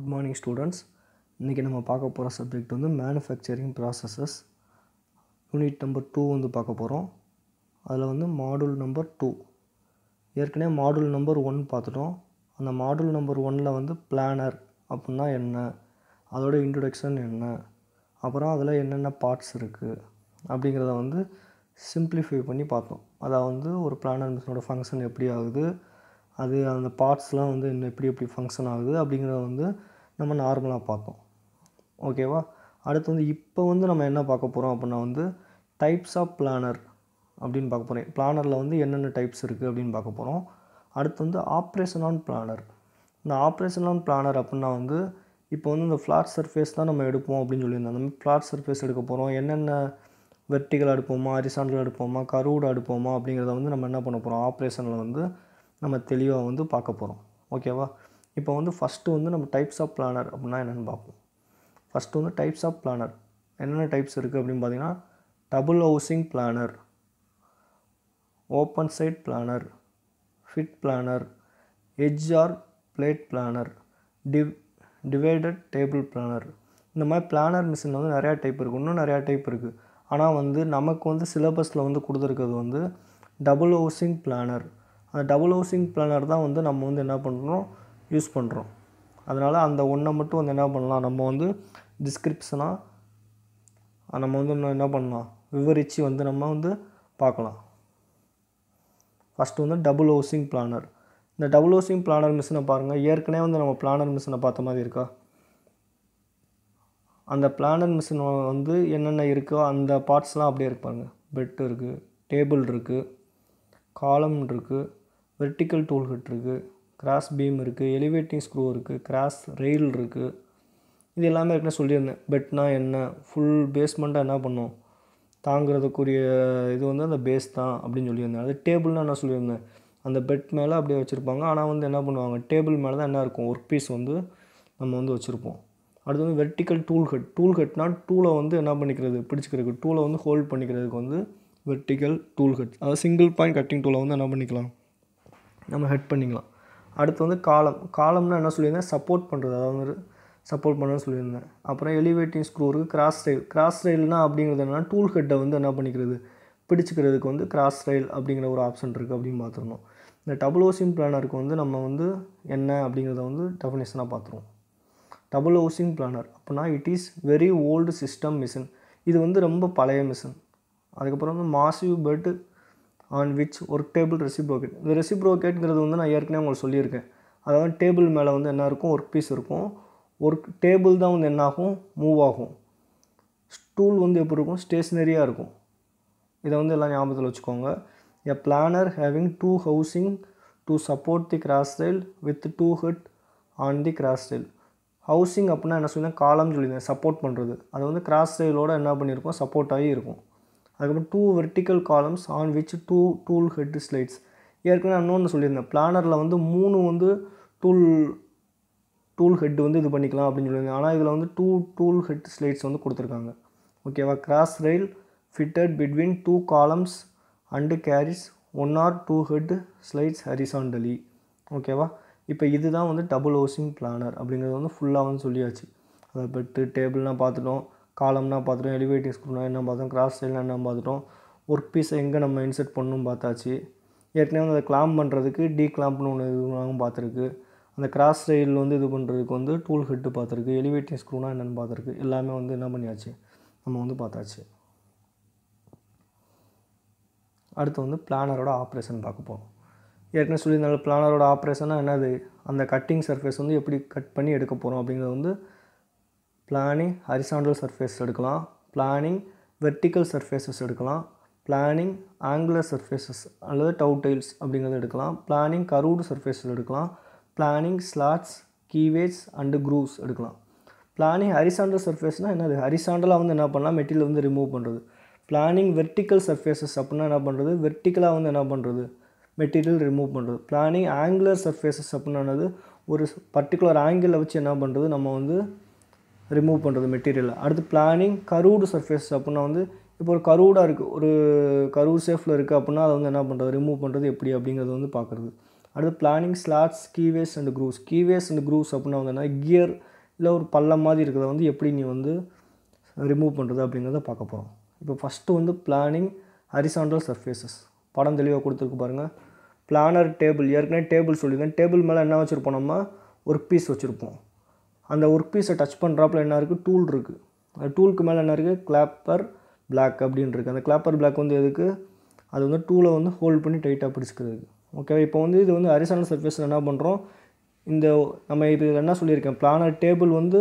good morning students இன்றைக்கி நம்ம பார்க்க போகிற சப்ஜெக்ட் வந்து manufacturing processes unit number two வந்து பார்க்க போகிறோம் அதில் வந்து மாடூல் நம்பர் டூ ஏற்கனவே மாடூல் நம்பர் ஒன் பார்த்துட்டோம் அந்த மாடுல் நம்பர் ஒனில் வந்து பிளானர் அப்படின்னா என்ன அதோட இன்ட்ரொடக்ஷன் என்ன அப்புறம் அதில் என்னென்ன பார்ட்ஸ் இருக்குது அப்படிங்கிறத வந்து சிம்பிளிஃபை பண்ணி பார்த்தோம் அதாவது வந்து ஒரு பிளானர் மிஷினோட ஃபங்க்ஷன் எப்படி ஆகுது அது அந்த பார்ட்ஸ்லாம் வந்து இன்னும் எப்படி எப்படி ஃபங்க்ஷன் ஆகுது அப்படிங்கிறத வந்து நம்ம நார்மலாக பார்த்தோம் ஓகேவா அடுத்து வந்து இப்போ வந்து நம்ம என்ன பார்க்க போகிறோம் அப்படின்னா வந்து டைப்ஸ் ஆஃப் பிளானர் அப்படின்னு பார்க்க போகிறேன் பிளானரில் வந்து என்னென்ன டைப்ஸ் இருக்குது அப்படின்னு பார்க்க போகிறோம் அடுத்து வந்து ஆப்ரேஷன் ஆன் பிளானர் இந்த ஆப்ரேஷன் ஆன் பிளானர் அப்படின்னா வந்து இப்போ வந்து இந்த ஃப்ளாட் சர்ஃபேஸ் தான் நம்ம எடுப்போம் அப்படின்னு சொல்லியிருந்தோம் அந்த மாதிரி ஃப்ளாட் சர்ஃபேஸ் எடுக்க போகிறோம் என்னென்ன வெர்டிகல் அடுப்போமா அரிசாண்டல் அடுப்போமா கருவுடு அடுப்போமா அப்படிங்கிறத வந்து நம்ம என்ன பண்ண போகிறோம் ஆப்ரேஷனில் வந்து நம்ம தெளிவாக வந்து பார்க்க போகிறோம் ஓகேவா இப்போ வந்து ஃபஸ்ட்டு வந்து நம்ம டைப்ஸ் ஆஃப் பிளானர் அப்படின்னா என்னென்னு பார்ப்போம் ஃபஸ்ட்டு வந்து டைப்ஸ் ஆஃப் பிளானர் என்னென்ன டைப்ஸ் இருக்குது அப்படின்னு பார்த்தீங்கன்னா double housing planer open side planer pit planer edge or plate planer div divided table planer இந்த மாதிரி பிளானர் மிஷின் வந்து நிறையா டைப் இருக்குது இன்னும் நிறையா டைப் இருக்குது ஆனால் வந்து நமக்கு வந்து சிலபஸில் வந்து கொடுத்துருக்கிறது வந்து டபுள் ஹவுசிங் பிளானர் அந்த டபுள் ஹவுசிங் பிளானர் தான் வந்து நம்ம வந்து என்ன பண்ணுறோம் யூஸ் பண்ணுறோம் அதனால் அந்த ஒன்றை மட்டும் வந்து என்ன பண்ணலாம் நம்ம வந்து டிஸ்கிரிப்ஷனாக நம்ம வந்து இன்னும் என்ன பண்ணலாம் விவரித்து வந்து நம்ம வந்து பார்க்கலாம் ஃபஸ்ட்டு வந்து டபுள் ஹவுசிங் பிளானர் இந்த டபுள் ஹவுசிங் பிளானர் மிஷினை பாருங்கள் ஏற்கனவே வந்து நம்ம பிளானர் மிஷினை பார்த்த மாதிரி இருக்கா அந்த பிளானர் மிஷின் வந்து என்னென்ன இருக்கோ அந்த பார்ட்ஸ்லாம் அப்படியே இருப்பாங்க பெட்டு இருக்குது டேபிள் இருக்குது காலம் இருக்குது வெர்டிக்கல் டூல் ஹிட் இருக்குது கிராஸ் பீம் இருக்குது எலிவேட்டிங் ஸ்க்ரூ இருக்குது கிராஸ் ரெயில் இருக்குது இது எல்லாமே இருக்குன்னு சொல்லியிருந்தேன் பெட்னா என்ன ஃபுல் பேஸ்மெண்ட்டாக என்ன பண்ணும் தாங்கிறதுக்குரிய இது வந்து அந்த பேஸ் தான் அப்படின்னு சொல்லியிருந்தேன் அது டேபிள்னால் என்ன சொல்லியிருந்தேன் அந்த பெட் மேலே அப்படியே வச்சுருப்பாங்க ஆனால் வந்து என்ன பண்ணுவாங்க டேபிள் மேலே தான் என்ன இருக்கும் ஒர்க் பீஸ் வந்து நம்ம வந்து வச்சுருப்போம் அடுத்து வந்து வெர்டிக்கல் டூல் ஹெட் டூல் ஹெட்னால் டூலை வந்து என்ன பண்ணிக்கிறது பிடிச்சிக்கிறதுக்கு டூலை வந்து ஹோல்ட் பண்ணிக்கிறதுக்கு வந்து வெர்டிக்கல் டூல் ஹெட் அதாவது சிங்கிள் பாயிண்ட் கட்டிங் டூலை வந்து என்ன பண்ணிக்கலாம் நம்ம ஹெட் பண்ணிக்கலாம் அடுத்து வந்து காலம் காலம்னால் என்ன சொல்லியிருந்தேன் சப்போர்ட் பண்ணுறது அதாவது சப்போர்ட் பண்ணுன்னு சொல்லியிருந்தேன் அப்புறம் எலிவேட்டிங் ஸ்க்ரூ இருக்குது கிராஸ் ரயில் கிராஸ் ரயில்னால் அப்படிங்கிறது என்னென்னா டூல் ஹெட்டை வந்து என்ன பண்ணிக்கிறது பிடிச்சிக்கிறதுக்கு வந்து கிராஸ் ரயில் அப்படிங்கிற ஒரு ஆப்ஷன் இருக்குது அப்படின்னு பார்த்துருந்தோம் இந்த டபுள் ஓசிங் பிளானருக்கு வந்து நம்ம வந்து என்ன அப்படிங்கிறத வந்து டெஃபினேஷனாக பார்த்துருவோம் டபுள் ஹவுசிங் பிளானர் அப்படின்னா it is very old system machine இது வந்து ரொம்ப பழைய மிஷின் அதுக்கப்புறம் வந்து massive bed on which work table reciprocate இந்த ரெசிப்ரோகேட்ங்கிறது வந்து நான் ஏற்கனவே உங்களுக்கு சொல்லியிருக்கேன் அதாவது டேபிள் மேலே வந்து என்ன இருக்கும் ஒர்க் பீஸ் இருக்கும் ஒர்க் டேபிள் தான் வந்து என்னாகும் மூவ் ஆகும் ஸ்டூல் வந்து எப்படி இருக்கும் ஸ்டேஷ்னரியாக இருக்கும் இதை வந்து எல்லாம் ஞாபகத்தில் வச்சுக்கோங்க a planer having two housing to support the cross style with two hit on the cross style housing அப்படின்னா என்ன சொல்லியிருந்தேன் காலம்னு சொல்லியிருந்தேன் சப்போர்ட் பண்ணுறது அது வந்து கிராஸ் ஸ்டைலோடு என்ன பண்ணியிருக்கோம் சப்போர்ட் இருக்கும் அதுக்கப்புறம் two vertical columns on which two tool head slides ஏற்கனவே நான் இன்னொன்று சொல்லியிருந்தேன் பிளானரில் வந்து மூணு வந்து டூல் டூல் ஹெட் வந்து இது பண்ணிக்கலாம் அப்படின்னு சொல்லியிருந்தேன் ஆனால் இதில் வந்து டூ டூல் ஹெட் ஸ்லைட்ஸ் வந்து கொடுத்துருக்காங்க ஓகேவா cross rail fitted between two columns and carries one or two head slides horizontally ஓகேவா இப்போ இதுதான் வந்து டபுள் ஹவுசிங் பிளானர் அப்படிங்கிறது வந்து ஃபுல்லாக வந்து சொல்லியாச்சு அதை பெட்டு டேபிள்லாம் பார்த்துட்டோம் காலம்னா பார்த்துட்டோம் எலிவேட்டிங் ஸ்க்ரூனா என்ன பார்த்தோம் கிராஸ் ஸ்டைல்னா என்ன பார்த்துட்டோம் ஒர்க் பீஸை எங்கே நம்ம இன்சர்ட் பண்ணணும் பார்த்தாச்சு ஏற்கனவே வந்து அதை கிளாம்ப் பண்ணுறதுக்கு டீ கிளாம்ப்னு ஒன்று இதுவாகவும் பார்த்துருக்கு அந்த கிராஸ் ரயில் வந்து இது பண்ணுறதுக்கு வந்து டூல் ஹெட்டு பார்த்துருக்கு எலிவேட்டிங் ஸ்க்ரூனா என்னென்னு பார்த்துருக்கு எல்லாமே வந்து என்ன பண்ணியாச்சு நம்ம வந்து பார்த்தாச்சு அடுத்து வந்து பிளானரோட ஆப்ரேஷன் பார்க்க போகிறோம் ஏற்கனவே சொல்லியிருந்தாலும் பிளானரோட ஆப்ரேஷனாக என்னது அந்த கட்டிங் சர்ஃபேஸ் வந்து எப்படி கட் பண்ணி எடுக்க போகிறோம் அப்படிங்கிறது வந்து பிளானிங் ஹரிசாண்டல் சர்ஃபேஸ் எடுக்கலாம் பிளானிங் வெர்டிக்கல் சர்ஃபேசஸ் எடுக்கலாம் பிளானிங் ஆங்குலர் சர்ஃபேசஸ் அல்லது டவு டைல்ஸ் அப்படிங்கிறத எடுக்கலாம் பிளானிங் கரூடு சர்ஃபேஸஸ் எடுக்கலாம் planing slots keyways and grooves எடுக்கலாம் பிளானிங் ஹரிசாண்டல் சர்ஃபேஸ்னால் என்னது ஹரிசாண்டலாக வந்து என்ன பண்ணலாம் மெட்டீரியல் வந்து ரிமூவ் பண்ணுறது பிளானிங் வெர்டிக்கல் சர்ஃபேசஸ் அப்படின்னா என்ன பண்ணுறது வெர்டிக்கலாக வந்து என்ன பண்ணுறது மெட்டீரியல் ரிமூவ் பண்ணுறது பிளானிங் ஆங்குலர் சர்ஃபேசஸ் அப்படின்னா ஒரு பர்டிகுலர் ஆங்கிளில் வச்சு என்ன பண்ணுறது நம்ம வந்து ரிமூவ் பண்ணுறது மெட்டீரியலில் அடுத்து பிளானிங் கரூடு சர்ஃபேஸ் அப்படின்னா வந்து இப்போ ஒரு கரூடாக இருக்குது ஒரு கரூர் சேஃபில் இருக்குது அப்படின்னா அதை வந்து என்ன பண்ணுறது ரிமூவ் பண்ணுறது எப்படி அப்படிங்கிறது வந்து பார்க்குறது அடுத்து planing slots keyways and grooves keyways and grooves அப்படின்னா வந்து என்ன கியர் இல்லை ஒரு பள்ளம் மாதிரி இருக்கிறத வந்து எப்படி நீ வந்து ரிமூவ் பண்ணுறது அப்படிங்கிறத பார்க்க போகிறோம் இப்போ ஃபஸ்ட்டு வந்து பிளானிங் ஹரிசாண்டல் சர்ஃபேசஸ் படம் தெளிவாக கொடுத்துருக்கு பாருங்கள் பிளானர் டேபிள் ஏற்கனவே டேபிள் சொல்லியிருந்தேன் டேபிள் மேலே என்ன வச்சுருப்போம் நம்ம ஒர்க் பீஸ் வச்சுருப்போம் அந்த ஒர்க் பீஸை டச் பண்ணுறாப்புல என்ன இருக்குது டூல் இருக்குது அந்த டூலுக்கு மேலே என்ன இருக்குது கிளாப்பர் பிளாக் அப்படின்னு இருக்குது அந்த கிளாப்பர் பிளாக் வந்து எதுக்கு அது வந்து டூலை வந்து ஹோல்ட் பண்ணி டைட்டாக பிடிச்சிக்கிறதுக்கு ஓகேவா இப்போ வந்து இது வந்து அரிசான சர்ஃபேஸில் என்ன பண்ணுறோம் இந்த நம்ம இது இதில் என்ன சொல்லியிருக்கேன் பிளானர் டேபிள் வந்து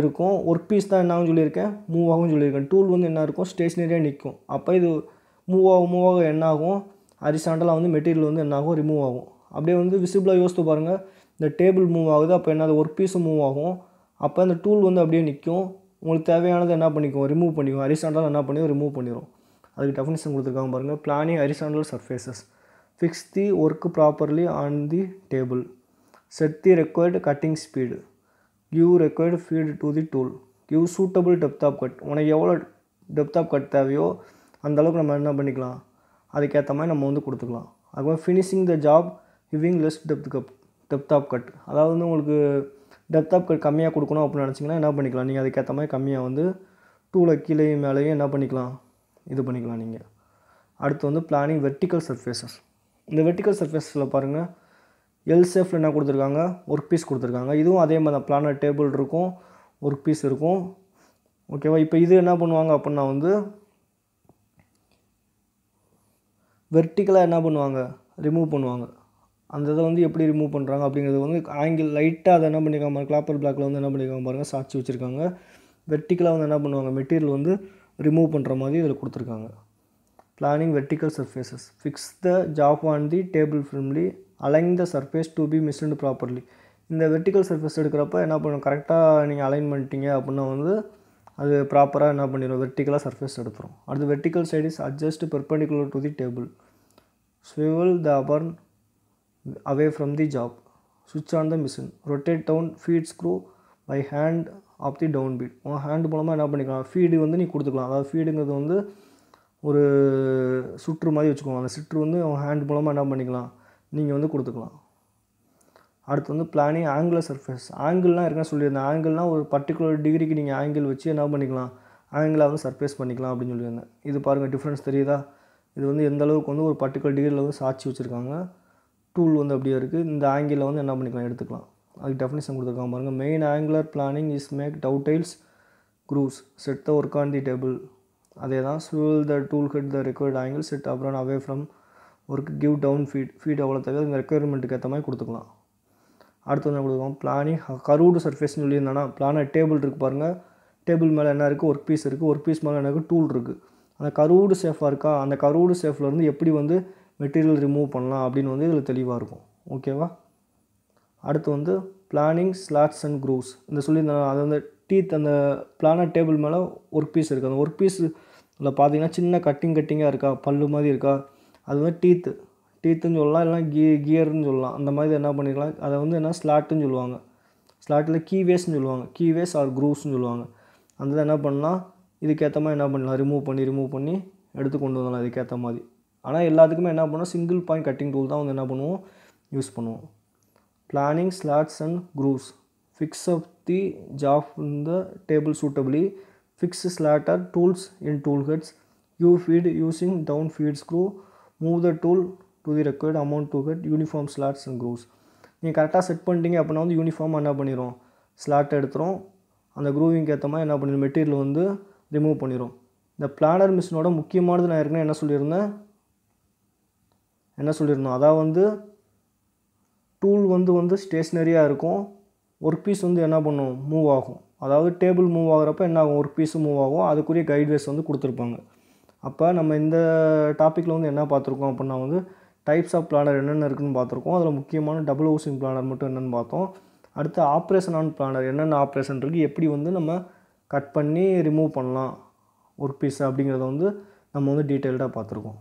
இருக்கும் ஒர்க் பீஸ் தான் என்ன சொல்லியிருக்கேன் மூவ் ஆகும் சொல்லியிருக்கேன் டூல் வந்து என்ன இருக்கும் ஸ்டேஷ்னரியாக நிற்கும் அப்போ இது மூவ் ஆகும் மூவ் ஆகும் என்ன ஆகும் அரிசாண்டலாக வந்து மெட்டீரியல் வந்து என்ன ஆகும் ரிமூவ் ஆகும் அப்படியே வந்து விசிபிளாக யோசித்து பாருங்கள் இந்த டேபிள் மூவ் ஆகுது அப்போ என்ன ஒர்க் பீஸும் மூவ் ஆகும் அப்போ அந்த டூல் வந்து அப்படியே நிற்கும் உங்களுக்கு தேவையானதை என்ன பண்ணிக்கும் ரிமூவ் பண்ணிக்கும் ஹரிசாண்டலாக என்ன பண்ணி ரிமூவ் பண்ணிடும் அதுக்கு டெஃபினேஷன் கொடுத்துருக்காங்க பாருங்கள் planing horizontal surfaces fix the work properly on the table set the required cutting speed give required feed to the tool give suitable depth of cut உனக்கு எவ்வளோ டெப்த் ஆஃப் கட் தேவையோ அந்தளவுக்கு நம்ம என்ன பண்ணிக்கலாம் அதுக்கேற்ற மாதிரி நம்ம வந்து கொடுத்துக்கலாம் அதுக்கப்புறம் finishing the job giving less depth cut depth of cut அதாவது வந்து உங்களுக்கு டெப்த் ஆஃப் கட் கம்மியாக கொடுக்கணும் அப்படின்னு நினச்சிங்கன்னா என்ன பண்ணிக்கலாம் நீங்கள் அதுக்கேற்ற மாதிரி கம்மியாக வந்து டூவில் கீழேயும் மேலேயும் என்ன பண்ணிக்கலாம் இது பண்ணிக்கலாம் நீங்கள் அடுத்து வந்து பிளானிங் வெர்டிக்கல் சர்ஃபேஸஸ் இந்த வெர்டிக்கல் சர்ஃபேஸில் பாருங்கள் எல் சேஃபில் என்ன கொடுத்துருக்காங்க ஒர்க் பீஸ் கொடுத்துருக்காங்க இதுவும் அதே மாதிரி தான் பிளானர் டேபிள் இருக்கும் ஒர்க் பீஸ் இருக்கும் ஓகேவா இப்போ இது என்ன பண்ணுவாங்க அப்படின்னா வந்து வெர்டிக்கலாக என்ன பண்ணுவாங்க ரிமூவ் பண்ணுவாங்க அந்த இதை வந்து எப்படி ரிமூவ் பண்ணுறாங்க அப்படிங்கிறது வந்து ஆங்கிள் லைட்டாக அதை என்ன பண்ணியிருக்காங்க பாருங்கள் கிளாப்பர் பிளாக்கில் வந்து என்ன பண்ணியிருக்காங்க பாருங்கள் சாட்சி வச்சுருக்காங்க வெர்டிக்கலாக வந்து என்ன பண்ணுவாங்க மெட்டீரியல் வந்து ரிமூவ் பண்ணுற மாதிரி இதில் கொடுத்துருக்காங்க planing vertical surfaces fix the job on the table firmly align the surface to be machined properly இந்த வெர்டிக்கல் சர்ஃபேஸ் எடுக்கிறப்ப என்ன பண்ணணும் கரெக்டாக நீங்கள் அலைன் பண்ணிட்டீங்க அப்படின்னா வந்து அது ப்ராப்பராக என்ன பண்ணிடும் வெர்டிக்கலாக சர்ஃபேஸ் எடுத்துரும் அடுத்து vertical slide is adjust perpendicular to the table swivel the apron away from the job சுவிட்ச் on the machine rotate down feed screw by hand of the down feed உன் ஹேண்ட் மூலமாக என்ன பண்ணிக்கலாம் ஃபீடு வந்து நீ கொடுத்துக்கலாம் அதாவது ஃபீடுங்கிறது வந்து ஒரு சுற்று மாதிரி வச்சுக்கோங்க அந்த சுற்று வந்து அவன் ஹேண்ட் மூலமாக என்ன பண்ணிக்கலாம் நீங்கள் வந்து கொடுத்துக்கலாம் அடுத்து வந்து பிளானிங் ஆங்கிளர் சர்ஃபேஸ் ஆங்கிள்லாம் இருக்கா சொல்லியிருந்தேன் ஆங்கிள்லாம் ஒரு பர்டிகுலர் டிகிரிக்கு நீங்கள் ஆங்கிள் வச்சு என்ன பண்ணிக்கலாம் ஆங்கிளாக வந்து சர்ஃபேஸ் பண்ணிக்கலாம் அப்படின்னு சொல்லியிருந்தேன் இது பாருங்கள் டிஃப்ரென்ஸ் தெரியுதா இது வந்து எந்த அளவுக்கு வந்து ஒரு பர்டிகுலர் டிகிரியில் வந்து சாட்சி வச்சுருக்காங்க டூல் வந்து அப்படியே இருக்குது இந்த ஆங்கிளில் வந்து என்ன பண்ணிக்கலாம் எடுத்துக்கலாம் அதுக்கு டெஃபினேஷன் கொடுத்துருக்காங்க பாருங்கள் main angular planing is make dovetails grooves set the work on the table அதே தான் swivel the tool head the required angle set apron away from work give down feed feed அவ்வளோ தவிர இந்த ரெக்குயர்மெண்ட்டுக்கு ஏற்ற மாதிரி கொடுத்துக்கலாம் அடுத்து வந்து கொடுக்கலாம் பிளானிங் கருவுடு சர்ஃபேஸ்னு சொல்லியிருந்தானா பிளான டேபிள் இருக்குது பாருங்கள் டேபிள் மேலே என்ன இருக்குது ஒர்க் பீஸ் இருக்குது ஒர்க் பீஸ் மேலே என்ன இருக்குது டூல் இருக்குது அந்த கருவுடு சேஃபாக இருக்கா அந்த கருவுடு சேஃப்லேருந்து எப்படி வந்து மெட்டீரியல் ரிமூவ் பண்ணலாம் அப்படின்னு வந்து இதில் தெளிவாக இருக்கும் ஓகேவா அடுத்து வந்து பிளானிங் ஸ்லாட்ஸ் அண்ட் க்ரூவ்ஸ் இந்த சொல்லியிருந்தாங்க அது வந்து டீத் அந்த பிளானர் டேபிள் மேலே ஒர்க் பீஸ் இருக்குது அந்த ஒர்க் பீஸில் பார்த்தீங்கன்னா சின்ன கட்டிங் கட்டிங்காக இருக்கா பல்லு மாதிரி இருக்கா அது வந்து டீத்து டீத்துன்னு சொல்லலாம் இல்லை கீ கியர்னு சொல்லலாம் அந்த மாதிரி என்ன பண்ணிக்கலாம் அதை வந்து என்ன ஸ்லாட்டுன்னு சொல்லுவாங்க ஸ்லாட்டில் கீவேஸ்ன்னு சொல்லுவாங்க கீவேஸ் ஆர் க்ரூவ்ஸ்ன்னு சொல்லுவாங்க அந்த என்ன பண்ணால் இதுக்கேற்ற மாதிரி என்ன பண்ணலாம் ரிமூவ் பண்ணி ரிமூவ் பண்ணி எடுத்து கொண்டு வரலாம் இதுக்கேற்ற மாதிரி ஆனால் எல்லாத்துக்குமே என்ன பண்ணுவோம் சிங்கிள் பாயிண்ட் கட்டிங் டூல் தான் வந்து என்ன பண்ணுவோம் யூஸ் பண்ணுவோம் planing slots and grooves fix up the job in the table suitably fix slotter tools in tool heads you feed using down feed screw move the tool to the required amount to head uniform slots and grooves நீங்கள் கரெக்டாக set பண்ணிட்டீங்க அப்படின்னா வந்து uniform என்ன பண்ணிடும் slot எடுத்துரும் அந்த க்ரூவிங்க்கு ஏற்ற மாதிரி என்ன பண்ணிடும் மெட்டீரியல் வந்து ரிமூவ் பண்ணிடும் இந்த பிளானர் மிஷினோட முக்கியமானது நான் ஏற்கனவே என்ன சொல்லியிருந்தேன் என்ன சொல்லியிருந்தோம் அதாவது வந்து டூல் வந்து வந்து ஸ்டேஷ்னரியாக இருக்கும் ஒர்க் பீஸ் வந்து என்ன பண்ணும் மூவ் ஆகும் அதாவது டேபிள் மூவ் ஆகிறப்ப என்ன ஆகும் ஒர்க் பீஸும் மூவ் ஆகும் அதுக்குரிய கைட்வேஸ் வந்து கொடுத்துருப்பாங்க அப்போ நம்ம இந்த டாப்பிக்கில் வந்து என்ன பார்த்துருக்கோம் அப்படின்னா வந்து டைப்ஸ் ஆஃப் பிளானர் என்னென்ன இருக்குதுன்னு பார்த்துருக்கோம் அதில் முக்கியமான டபுள் ஹவுசிங் பிளானர் மட்டும் என்னென்னு பார்த்தோம் அடுத்து ஆப்ரேஷன் ஆன் பிளானர் என்னென்ன ஆப்ரேஷன் இருக்குது எப்படி வந்து நம்ம கட் பண்ணி ரிமூவ் பண்ணலாம் ஒர்க் பீஸ் அப்படிங்கிறத வந்து நம்ம வந்து டீட்டெயில்டாக பார்த்துருக்கோம்